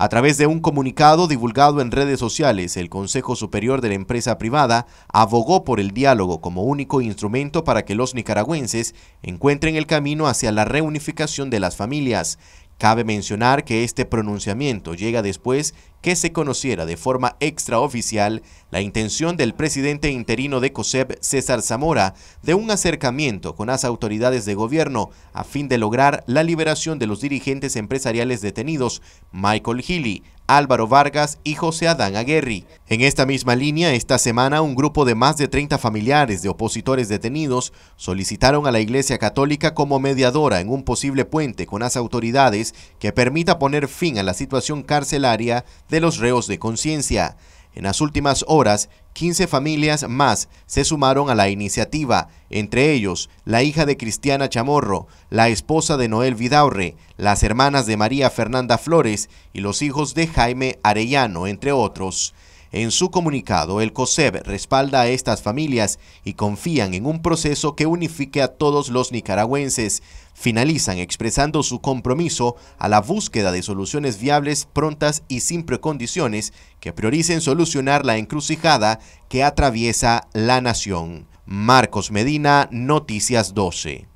A través de un comunicado divulgado en redes sociales, el Consejo Superior de la Empresa Privada abogó por el diálogo como único instrumento para que los nicaragüenses encuentren el camino hacia la reunificación de las familias. Cabe mencionar que este pronunciamiento llega después que se conociera de forma extraoficial la intención del presidente interino de COSEP, César Zamora, de un acercamiento con las autoridades de gobierno a fin de lograr la liberación de los dirigentes empresariales detenidos Michael Healy, Álvaro Vargas y José Adán Aguerri. En esta misma línea, esta semana un grupo de más de 30 familiares de opositores detenidos solicitaron a la Iglesia Católica como mediadora en un posible puente con las autoridades que permita poner fin a la situación carcelaria de los reos de conciencia. En las últimas horas, 15 familias más se sumaron a la iniciativa, entre ellos la hija de Cristiana Chamorro, la esposa de Noel Vidaurre, las hermanas de María Fernanda Flores y los hijos de Jaime Arellano, entre otros. En su comunicado, el COSEB respalda a estas familias y confían en un proceso que unifique a todos los nicaragüenses. Finalizan expresando su compromiso a la búsqueda de soluciones viables, prontas y sin precondiciones que prioricen solucionar la encrucijada que atraviesa la nación. Marcos Medina, Noticias 12.